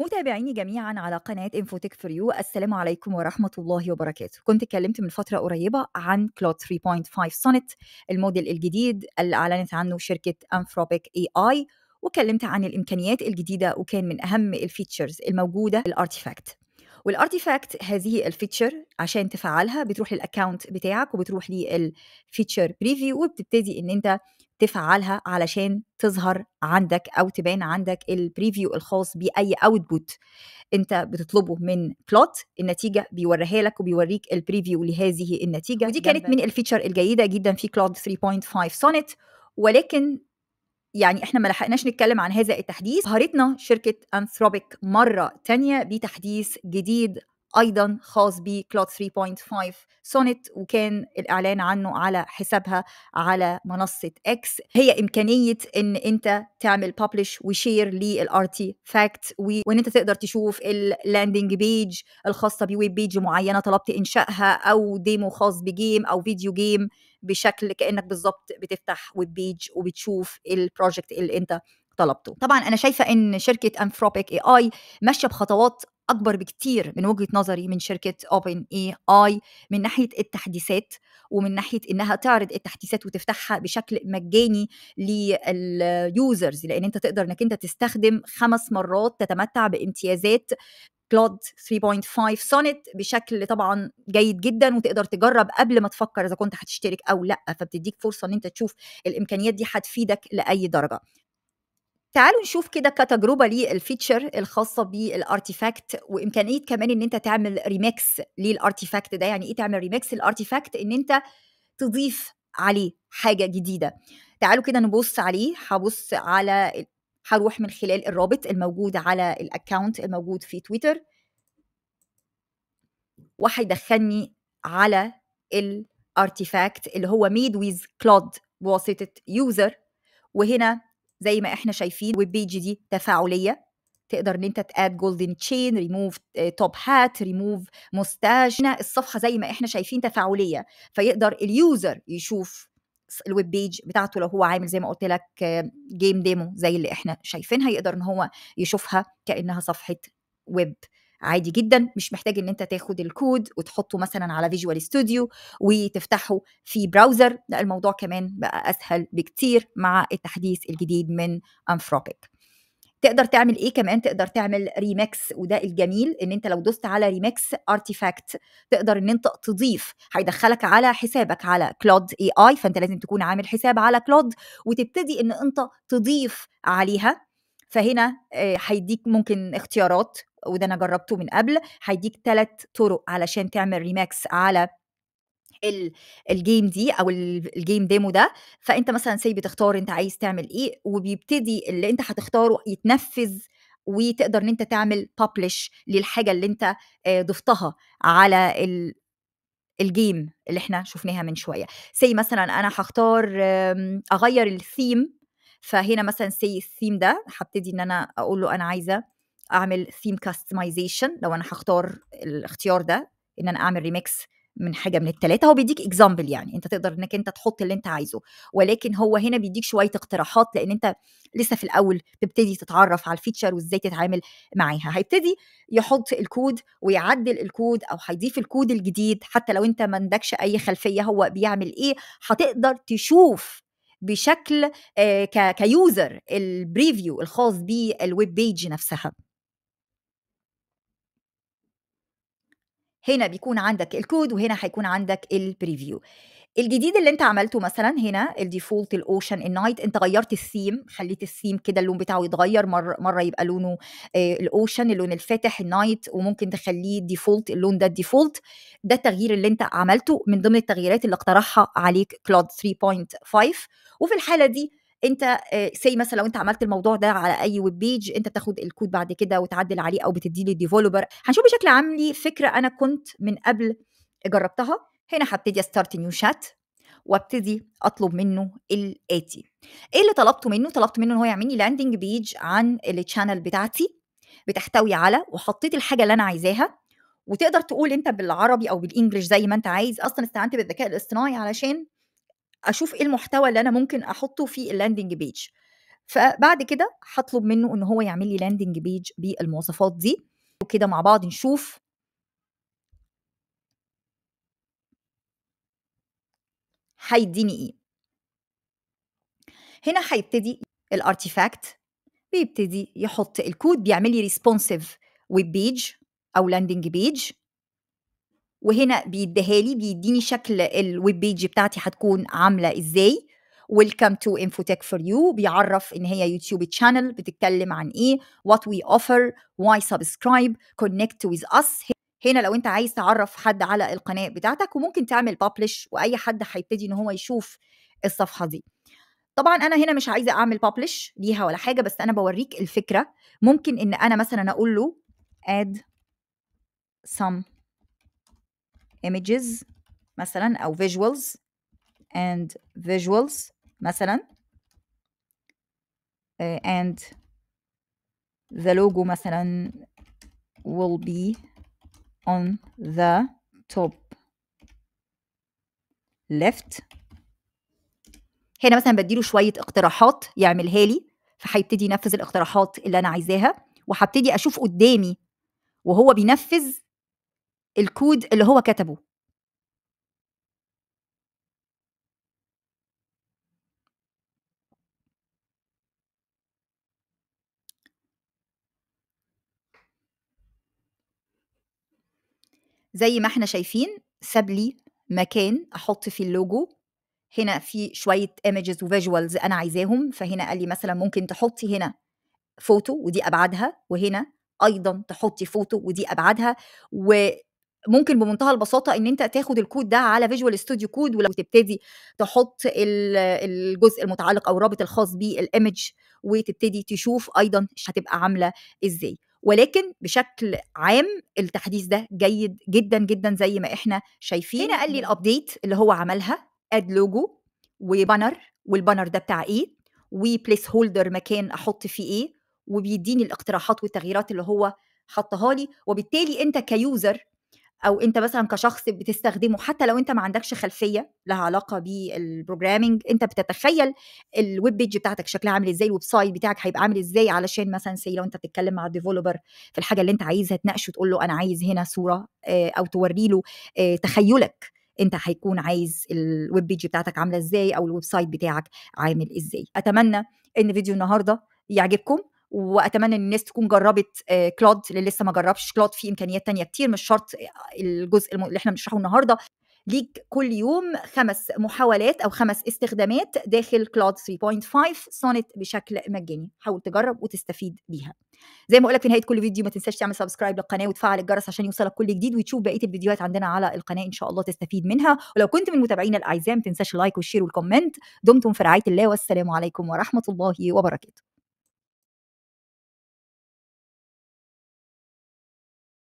متابعيني جميعا على قناة انفوتك فور يو السلام عليكم ورحمة الله وبركاته كنت اتكلمت من فترة قريبة عن كلود 3.5 سونت الموديل الجديد اللي أعلنت عنه شركة أنثروبيك اي اي وكلمت عن الإمكانيات الجديدة وكان من أهم الفيتشرز الموجودة الارتيفاكت والارتيفاكت هذه الفيتشر عشان تفعلها بتروح للاكونت بتاعك وبتروح للفيتشر بريفيو وبتبتدي ان انت تفعلها علشان تظهر عندك او تبان عندك البريفيو الخاص باي اوتبوت انت بتطلبه من بلوت النتيجه بيوريها لك وبيوريك البريفيو لهذه النتيجه ودي كانت من الفيتشر الجيده جدا في كلاود 3.5 سونت ولكن يعني احنا ما لحقناش نتكلم عن هذا التحديث ظهرتنا شركه انثروبيك مره تانية بتحديث جديد ايضا خاص بكلود 3.5 سونت وكان الاعلان عنه على حسابها على منصه اكس هي امكانيه ان انت تعمل ببلش وشير للارتيفاكت وان انت تقدر تشوف اللاندنج بيج الخاصه بويب بيج معينه طلبت انشائها او ديمو خاص بجيم او فيديو جيم بشكل كانك بالظبط بتفتح ويب بيج وبتشوف البروجكت اللي انت طلبته طبعا انا شايفه ان شركه انثروبيك اي اي ماشيه بخطوات اكبر بكتير من وجهه نظري من شركه اوبن اي اي من ناحيه التحديثات ومن ناحيه انها تعرض التحديثات وتفتحها بشكل مجاني لليوزرز لان انت تقدر انك انت تستخدم خمس مرات تتمتع بامتيازات كلود 3.5 سونت بشكل طبعا جيد جدا وتقدر تجرب قبل ما تفكر اذا كنت هتشترك او لا فبتديك فرصه ان انت تشوف الامكانيات دي هتفيدك لاي درجه تعالوا نشوف كده كتجربه للفيتشر الخاصه بالارتيفاكت وامكانيه كمان ان انت تعمل ريميكس للارتيفاكت ده يعني ايه تعمل ريميكس للارتيفاكت ان انت تضيف عليه حاجه جديده تعالوا كده نبص عليه هبص على هروح من خلال الرابط الموجود على الاكونت الموجود في تويتر وهيدخلني على الارتيفاكت اللي هو ميد ويز كلود بواسطه يوزر وهنا زي ما احنا شايفين ويب بيج دي تفاعليه تقدر ان انت تاد جولدن تشين ريموف توب هات ريموف مستاج هنا الصفحه زي ما احنا شايفين تفاعليه فيقدر اليوزر يشوف الويب بيج بتاعته لو هو عامل زي ما قلت لك جيم آه، ديمو زي اللي احنا شايفينها يقدر ان هو يشوفها كانها صفحه ويب عادي جدا مش محتاج ان انت تاخد الكود وتحطه مثلا على فيجوال ستوديو وتفتحه في براوزر لا الموضوع كمان بقى اسهل بكتير مع التحديث الجديد من انفروبيك تقدر تعمل ايه كمان تقدر تعمل ريمكس وده الجميل ان انت لو دوست على ريمكس ارتيفاكت تقدر ان انت تضيف هيدخلك على حسابك على كلود اي اي فانت لازم تكون عامل حساب على كلود وتبتدي ان انت تضيف عليها فهنا هيديك ممكن اختيارات وده انا جربته من قبل هيديك ثلاث طرق علشان تعمل ريماكس على الجيم دي او الجيم ديمو ده فانت مثلا سي بتختار انت عايز تعمل ايه وبيبتدي اللي انت هتختاره يتنفذ وتقدر ان انت تعمل بابلش للحاجه اللي انت ضفتها على الجيم اللي احنا شفناها من شويه سي مثلا انا هختار آمم، اغير الثيم فهنا مثلا سي الثيم ده هبتدي ان انا اقول له انا عايزه اعمل ثيم كاستمايزيشن لو انا هختار الاختيار ده ان انا اعمل ريميكس من حاجه من الثلاثه هو بيديك اكزامبل يعني انت تقدر انك انت تحط اللي انت عايزه ولكن هو هنا بيديك شويه اقتراحات لان انت لسه في الاول تبتدي تتعرف على الفيتشر وازاي تتعامل معاها هيبتدي يحط الكود ويعدل الكود او هيضيف الكود الجديد حتى لو انت ما عندكش اي خلفيه هو بيعمل ايه هتقدر تشوف بشكل آه، كيوزر البريفيو الخاص بالويب بيج نفسها هنا بيكون عندك الكود وهنا هيكون عندك البريفيو الجديد اللي انت عملته مثلا هنا الديفولت الاوشن النايت انت غيرت الثيم خليت الثيم كده اللون بتاعه يتغير مره مره يبقى لونه آه، الاوشن اللون الفاتح النايت وممكن تخليه ديفولت اللون ده الديفولت ده التغيير اللي انت عملته من ضمن التغييرات اللي اقترحها عليك كلود 3.5 وفي الحاله دي انت سي آه، مثلا لو انت عملت الموضوع ده على اي ويب بيج انت بتاخد الكود بعد كده وتعدل عليه او بتديه للديفلوبر هنشوف بشكل عملي فكره انا كنت من قبل جربتها هنا هبتدي ستارت نيو شات وابتدي اطلب منه الاتي ايه اللي طلبته منه طلبت منه ان هو يعمل لي لاندنج بيج عن التشانل بتاعتي بتحتوي على وحطيت الحاجه اللي انا عايزاها وتقدر تقول انت بالعربي او بالانجلش زي ما انت عايز اصلا استعنت بالذكاء الاصطناعي علشان اشوف ايه المحتوى اللي انا ممكن احطه في اللاندنج بيج فبعد كده هطلب منه ان هو يعمل لي لاندنج بيج بالمواصفات دي وكده مع بعض نشوف هيديني ايه هنا هيبتدي الارتيفاكت بيبتدي يحط الكود بيعمل لي ريسبونسيف ويب بيج او لاندنج بيج وهنا بيديها لي بيديني شكل الويب بيج بتاعتي هتكون عامله ازاي ويلكم تو انفوتك فور يو بيعرف ان هي يوتيوب تشانل بتتكلم عن ايه وات وي اوفر واي سبسكرايب كونكت ويز اس هنا لو انت عايز تعرف حد على القناه بتاعتك وممكن تعمل بابلش واي حد هيبتدي ان هو يشوف الصفحه دي طبعا انا هنا مش عايزه اعمل بابلش ليها ولا حاجه بس انا بوريك الفكره ممكن ان انا مثلا اقول له add some images مثلا او visuals and visuals مثلا آه، and the logo مثلا will be on the top left هنا مثلا بديله شويه اقتراحات يعملها لي فهيبتدي ينفذ الاقتراحات اللي انا عايزاها وهبتدي اشوف قدامي وهو بينفذ الكود اللي هو كتبه زي ما احنا شايفين ساب لي مكان احط فيه اللوجو هنا في شويه ايمجز وفيجوالز انا عايزاهم فهنا قال لي مثلا ممكن تحطي هنا فوتو ودي ابعادها وهنا ايضا تحطي فوتو ودي ابعادها وممكن بمنتهى البساطه ان انت تاخد الكود ده على فيجوال ستوديو كود ولو تبتدي تحط الجزء المتعلق او الرابط الخاص بالايمج وتبتدي تشوف ايضا هتبقى عامله ازاي ولكن بشكل عام التحديث ده جيد جدا جدا زي ما احنا شايفين هنا قال لي الابديت اللي هو عملها اد لوجو وبانر والبانر ده بتاع ايه وبليس هولدر مكان احط فيه ايه وبيديني الاقتراحات والتغييرات اللي هو حطها لي وبالتالي انت كيوزر او انت مثلا كشخص بتستخدمه حتى لو انت ما عندكش خلفيه لها علاقه بالبروجرامنج انت بتتخيل الويب بيج بتاعتك شكلها عامل ازاي الويب سايت بتاعك هيبقى عامل ازاي علشان مثلا سي لو انت بتتكلم مع الديفلوبر في الحاجه اللي انت عايزها تناقشه تقول له انا عايز هنا صوره آه، او توري له آه، تخيلك انت هيكون عايز الويب بيج بتاعتك عامله ازاي او الويب سايت بتاعك عامل ازاي اتمنى ان فيديو النهارده يعجبكم واتمنى ان الناس تكون جربت كلود آه، اللي لسه ما جربش كلود في امكانيات تانية كتير مش شرط آه، الجزء اللي احنا بنشرحه النهارده ليك كل يوم خمس محاولات او خمس استخدامات داخل كلاود 3.5 سونت بشكل مجاني حاول تجرب وتستفيد بيها زي ما اقول لك في نهايه كل فيديو ما تنساش تعمل سبسكرايب للقناه وتفعل الجرس عشان يوصلك كل جديد وتشوف بقيه الفيديوهات عندنا على القناه ان شاء الله تستفيد منها ولو كنت من متابعينا الاعزاء ما تنساش اللايك والشير والكومنت دمتم في رعايه الله والسلام عليكم ورحمه الله وبركاته